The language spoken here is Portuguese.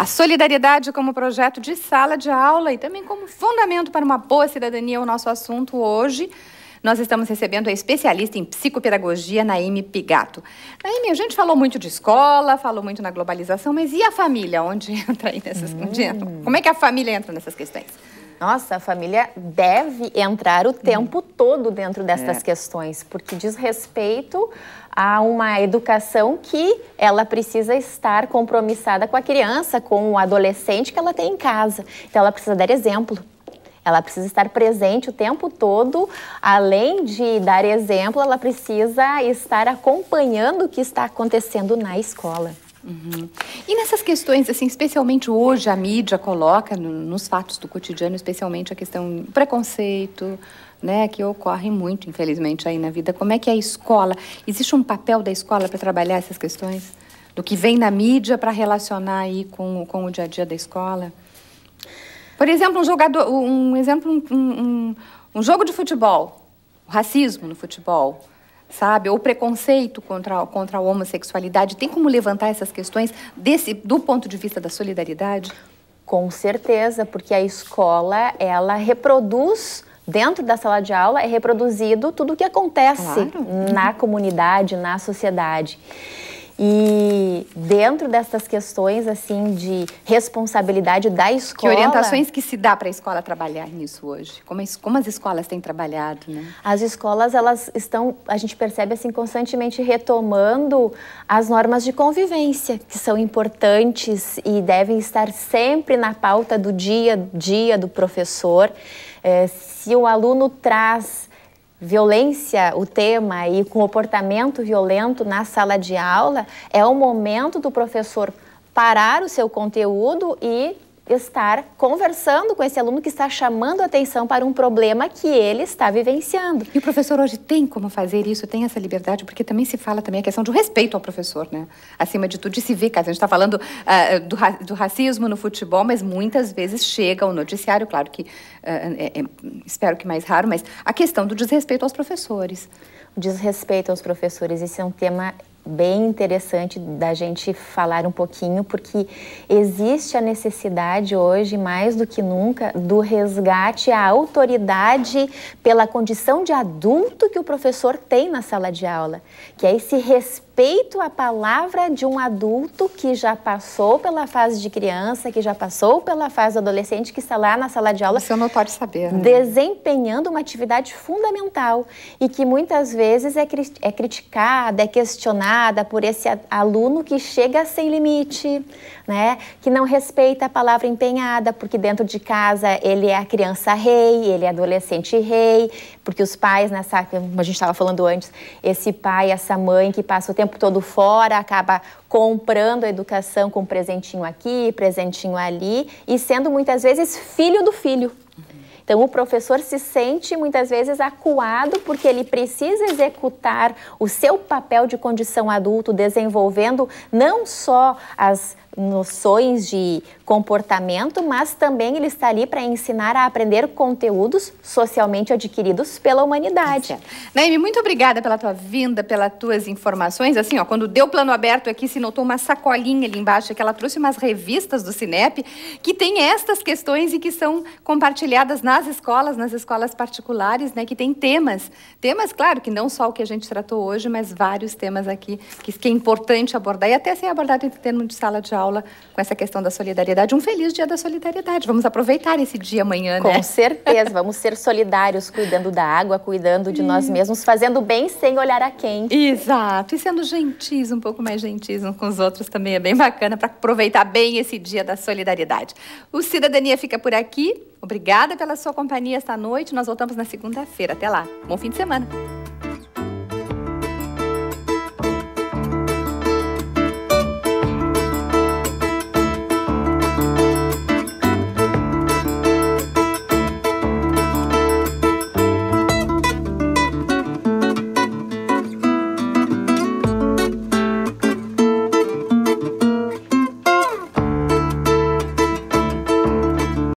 A solidariedade como projeto de sala de aula e também como fundamento para uma boa cidadania é o nosso assunto hoje. Nós estamos recebendo a especialista em psicopedagogia, Naime Pigato. Naime, a gente falou muito de escola, falou muito na globalização, mas e a família? Onde entra aí nessas... Hum. Como é que a família entra nessas questões? Nossa, a família deve entrar o tempo uhum. todo dentro dessas é. questões, porque diz respeito a uma educação que ela precisa estar compromissada com a criança, com o adolescente que ela tem em casa. Então ela precisa dar exemplo. Ela precisa estar presente o tempo todo. Além de dar exemplo, ela precisa estar acompanhando o que está acontecendo na escola. Uhum. E nessas questões, assim, especialmente hoje a mídia coloca no, nos fatos do cotidiano, especialmente a questão do preconceito, né, que ocorre muito, infelizmente, aí na vida. Como é que é a escola? Existe um papel da escola para trabalhar essas questões? Do que vem na mídia para relacionar aí com, com o dia a dia da escola? Por exemplo, um jogador, um exemplo, um, um, um jogo de futebol, o racismo no futebol sabe? Ou preconceito contra, contra a homossexualidade. Tem como levantar essas questões desse, do ponto de vista da solidariedade? Com certeza, porque a escola, ela reproduz dentro da sala de aula é reproduzido tudo o que acontece claro. na comunidade, na sociedade. E dentro dessas questões assim de responsabilidade da escola, que orientações que se dá para a escola trabalhar nisso hoje? Como, como as escolas têm trabalhado, né? As escolas elas estão, a gente percebe assim constantemente retomando as normas de convivência que são importantes e devem estar sempre na pauta do dia a dia do professor. É, se o aluno traz violência, o tema e comportamento violento na sala de aula, é o momento do professor parar o seu conteúdo e estar conversando com esse aluno que está chamando atenção para um problema que ele está vivenciando. E o professor hoje tem como fazer isso, tem essa liberdade, porque também se fala também a questão do respeito ao professor, né? Acima de tudo, de se ver, a gente está falando uh, do, ra do, racismo no futebol, mas muitas vezes chega o noticiário, claro que uh, é, é, espero que mais raro, mas a questão do desrespeito aos professores. O desrespeito aos professores, esse é um tema bem interessante da gente falar um pouquinho, porque existe a necessidade hoje, mais do que nunca, do resgate à autoridade pela condição de adulto que o professor tem na sala de aula, que é esse respeito respeito à palavra de um adulto que já passou pela fase de criança, que já passou pela fase adolescente, que está lá na sala de aula. Isso é não pode saber. Né? Desempenhando uma atividade fundamental e que muitas vezes é, cri é criticada, é questionada por esse aluno que chega sem limite, né? que não respeita a palavra empenhada, porque dentro de casa ele é a criança rei, ele é adolescente rei, porque os pais, nessa, como a gente estava falando antes, esse pai, essa mãe que passa o tempo tempo todo fora, acaba comprando a educação com presentinho aqui, presentinho ali e sendo muitas vezes filho do filho. Então, o professor se sente muitas vezes acuado porque ele precisa executar o seu papel de condição adulto, desenvolvendo não só as noções de comportamento, mas também ele está ali para ensinar a aprender conteúdos socialmente adquiridos pela humanidade. É Naime, muito obrigada pela tua vinda, pelas tuas informações. Assim, ó, quando deu plano aberto aqui, se notou uma sacolinha ali embaixo que ela trouxe umas revistas do Cinep que tem estas questões e que são compartilhadas nas escolas, nas escolas particulares, né, que tem temas. Temas, claro, que não só o que a gente tratou hoje, mas vários temas aqui que, que é importante abordar e até ser abordado em termos de sala de aula Paula com essa questão da solidariedade. Um feliz dia da solidariedade. Vamos aproveitar esse dia amanhã, com né? Com certeza. Vamos ser solidários, cuidando da água, cuidando de Isso. nós mesmos, fazendo bem sem olhar a quem. Exato. E sendo gentis, um pouco mais gentis uns com os outros também é bem bacana para aproveitar bem esse dia da solidariedade. O Cidadania fica por aqui. Obrigada pela sua companhia esta noite. Nós voltamos na segunda-feira. Até lá. Bom fim de semana.